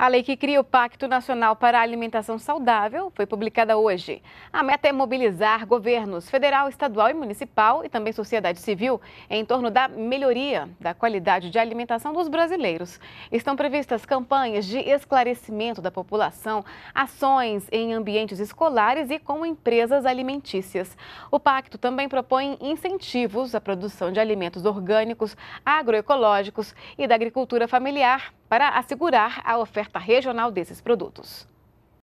A lei que cria o Pacto Nacional para a Alimentação Saudável foi publicada hoje. A meta é mobilizar governos federal, estadual e municipal e também sociedade civil em torno da melhoria da qualidade de alimentação dos brasileiros. Estão previstas campanhas de esclarecimento da população, ações em ambientes escolares e com empresas alimentícias. O pacto também propõe incentivos à produção de alimentos orgânicos, agroecológicos e da agricultura familiar para assegurar a oferta oferta regional desses produtos.